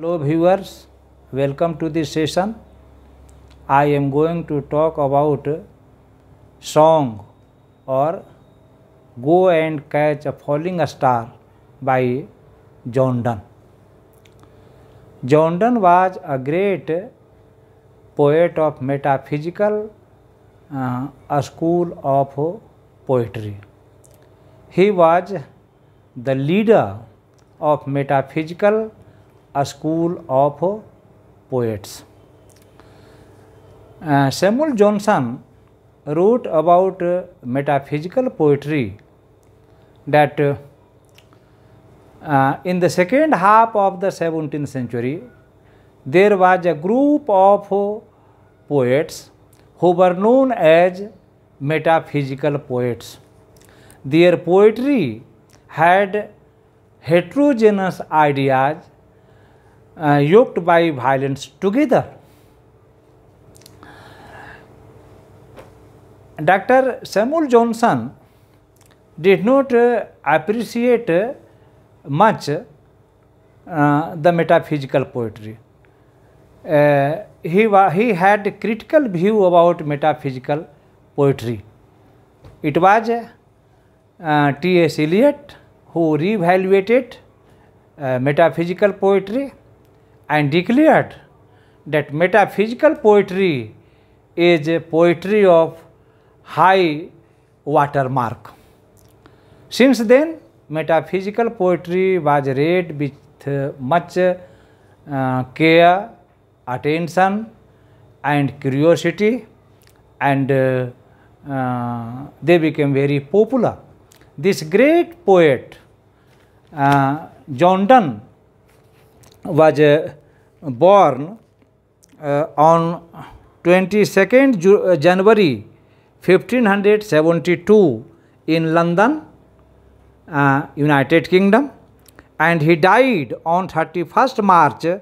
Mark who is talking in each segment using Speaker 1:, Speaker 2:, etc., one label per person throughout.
Speaker 1: Hello viewers, welcome to this session. I am going to talk about song or Go and Catch a Falling Star by John Donne. John Donne was a great poet of metaphysical uh, a school of poetry. He was the leader of metaphysical a school of poets. Uh, Samuel Johnson wrote about uh, metaphysical poetry that uh, uh in the second half of the 17th century there was a group of poets who were known as metaphysical poets. Their poetry had heterogeneous ideas uh, yoked by violence together. Dr. Samuel Johnson did not uh, appreciate uh, much uh, the metaphysical poetry. Uh, he, he had a critical view about metaphysical poetry. It was uh, T.S. Eliot who reevaluated metaphysical poetry and declared that metaphysical poetry is a poetry of high watermark. Since then, metaphysical poetry was read with much uh, care, attention and curiosity and uh, uh, they became very popular. This great poet, uh, John Donne, was uh, born uh, on 22nd uh, January 1572 in London, United Kingdom and he died on 31st March uh,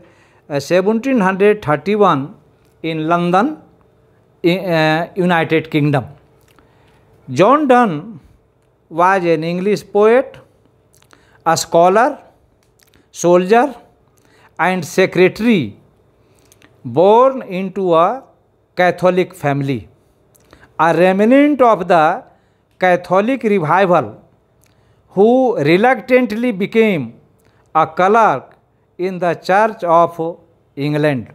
Speaker 1: 1731 in London, uh, United Kingdom. John Donne was an English poet, a scholar, soldier, and secretary born into a Catholic family a remnant of the Catholic revival who reluctantly became a cleric in the Church of England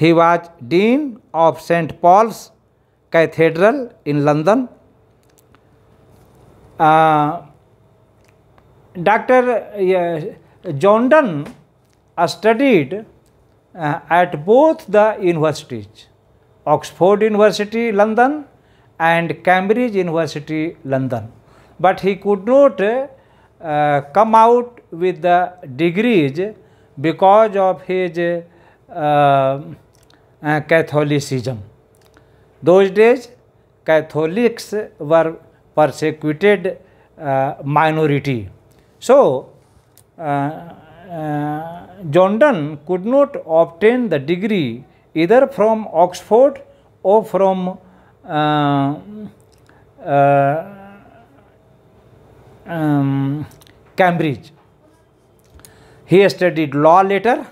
Speaker 1: he was dean of Saint Paul's Cathedral in London doctor John Donne are studied uh, at both the universities, Oxford University, London and Cambridge University, London. But he could not uh, come out with the degrees because of his uh, uh Catholicism. Those days, Catholics were persecuted uh, minority. So, uh, uh Jordan could not obtain the degree either from Oxford or from uh, uh, um, Cambridge. He studied law later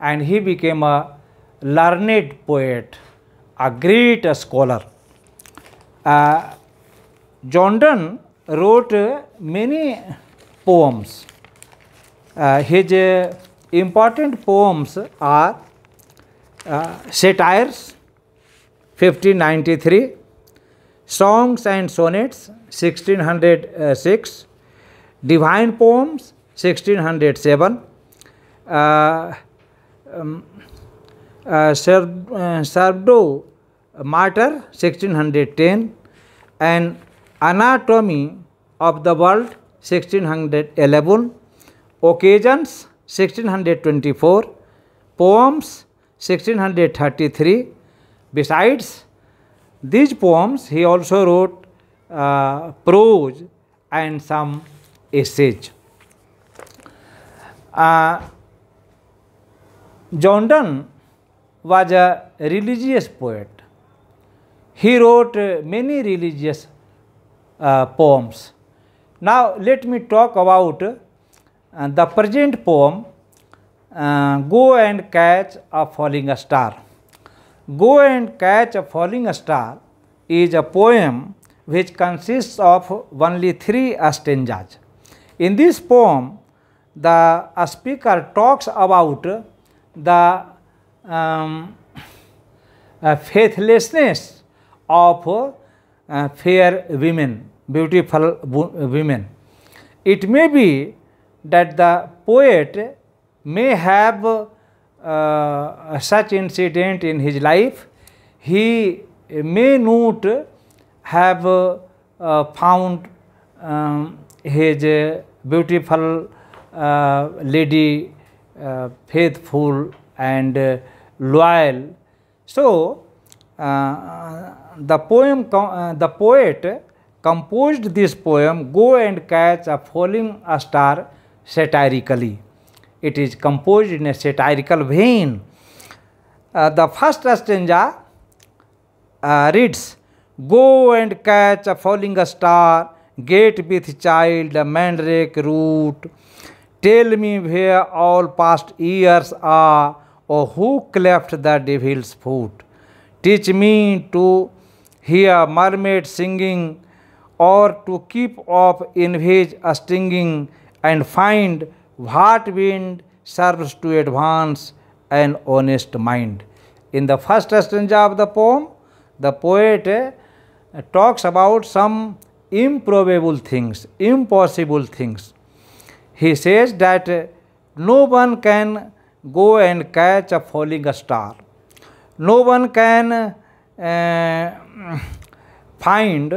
Speaker 1: and he became a learned poet, a great scholar. Uh, Jordan wrote many poems. Uh, his Important poems are uh, Satires 1593, Songs and Sonnets 1606, Divine Poems 1607, uh, um, uh, uh, Martyr 1610 and Anatomy of the World 1611, Occasions 1624, poems 1633. Besides these poems, he also wrote uh, prose and some essays. Uh, John Donne was a religious poet. He wrote many religious uh, poems. Now, let me talk about and the present poem, uh, Go and Catch a Falling Star. Go and Catch a Falling Star is a poem which consists of only three stanzas. In this poem, the speaker talks about the um, uh, faithlessness of uh, fair women, beautiful women. It may be that the poet may have uh, uh, such incident in his life, he may not have uh, uh found um, his beautiful uh, lady faithful and loyal. So, the poem, the poet composed this poem, Go and Catch a Falling Star, satirically. It is composed in a satirical vein. Uh, the first stanza uh, reads, Go and catch a falling star, get with child, a mandrake root. Tell me where all past years are, or who cleft the devil's foot. Teach me to hear mermaid singing, or to keep off envy's stinging and find what wind serves to advance an honest mind. In the first stanza of the poem, the poet uh, talks about some improbable things, impossible things. He says that uh, no one can go and catch a falling star. No one can uh, find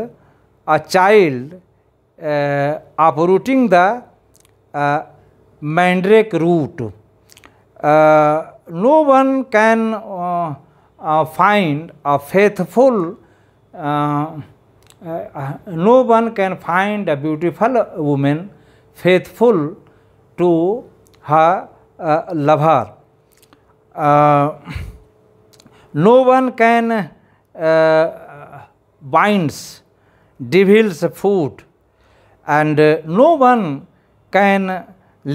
Speaker 1: a child uh, uprooting the mandrake root. Uh, no one can uh, uh, find a faithful uh, no one can find a beautiful woman faithful to her uh, lover. Uh, no one can binds devil's foot and no one can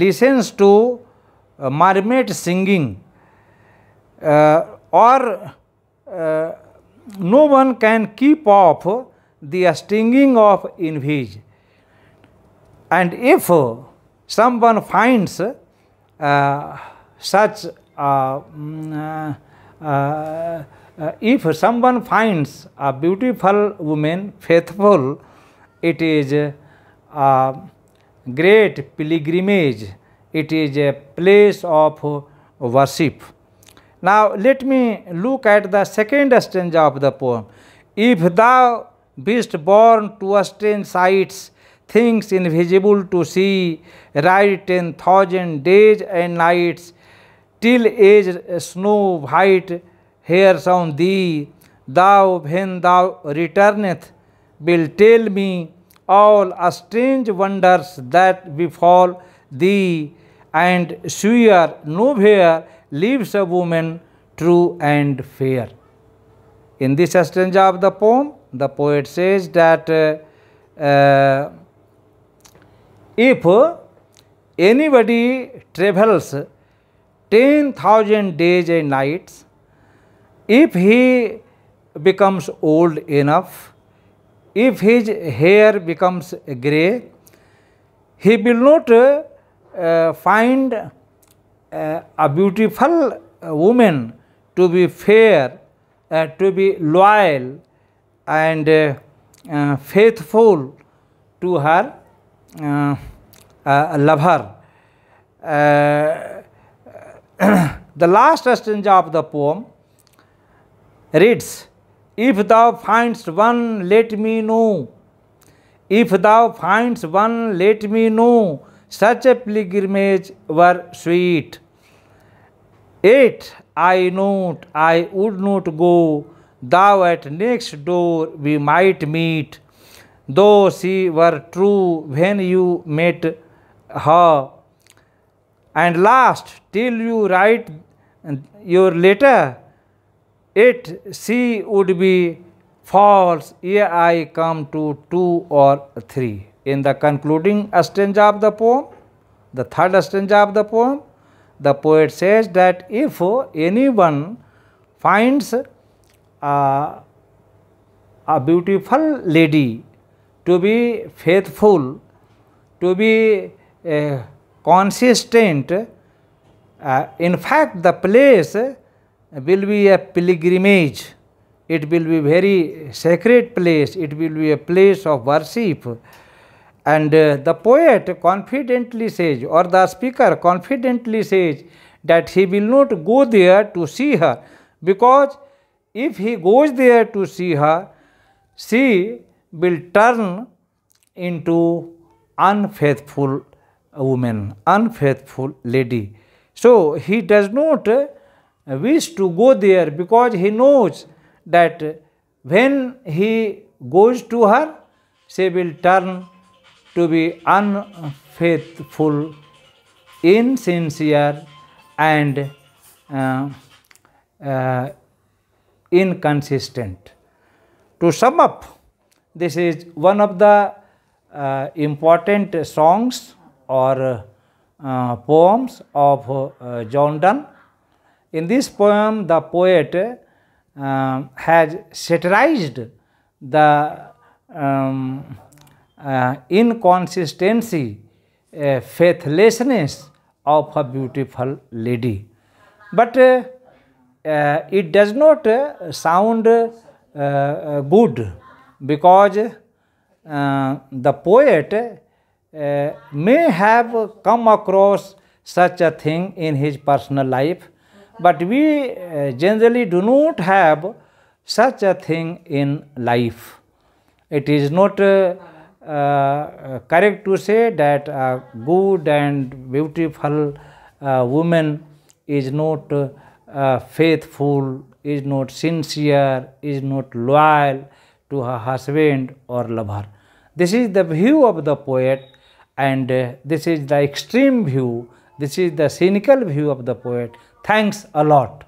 Speaker 1: listens to uh, mermaid singing uh, or uh, no one can keep off the stinging of envy. And if someone finds uh, such, uh, mm, uh, uh, uh, if someone finds a beautiful woman faithful, it is uh, great pilgrimage. It is a place of worship. Now, let me look at the second stanza of the poem. If thou beest born to strange sights, things invisible to see, ride ten thousand days and nights, till age snow white hairs on thee, thou when thou returneth, will tell me all strange wonders that befall thee and swear nowhere lives a woman true and fair. In this stanza of the poem, the poet says that uh, uh if anybody travels 10,000 days and nights, if he becomes old enough if his hair becomes grey, he will not uh, find uh, a beautiful uh, woman to be fair, uh, to be loyal and uh, uh, faithful to her lover. the last stanza of the poem reads, if thou finds one, let me know. If thou finds one, let me know. Such a pilgrimage were sweet. 8. I not, I would not go. Thou at next door we might meet. Though she were true when you met her. And last, till you write your letter, it C would be false here I come to 2 or 3. In the concluding stanza of the poem, the third stanza of the poem, the poet says that if anyone finds a beautiful lady to be faithful, to be uh, consistent, uh, in fact the place will be a pilgrimage, it will be very sacred place, it will be a place of worship. And uh, the poet confidently says or the speaker confidently says that he will not go there to see her because if he goes there to see her, she will turn into unfaithful woman, unfaithful lady. So he does not wish to go there because he knows that when he goes to her, she will turn to be unfaithful, insincere and uh, uh, inconsistent. To sum up, this is one of the uh, important songs or uh, poems of uh, John Donne in this poem, the poet uh, has satirized the um, uh, inconsistency, uh, faithlessness of a beautiful lady. But uh, uh, it does not uh, sound good because the poet may have come across such a thing in his personal life but we uh, generally do not have such a thing in life. It is not uh, uh, correct to say that a good and beautiful uh, woman is not uh, faithful, is not sincere, is not loyal to her husband or lover. This is the view of the poet and uh, this is the extreme view, this is the cynical view of the poet Thanks a lot.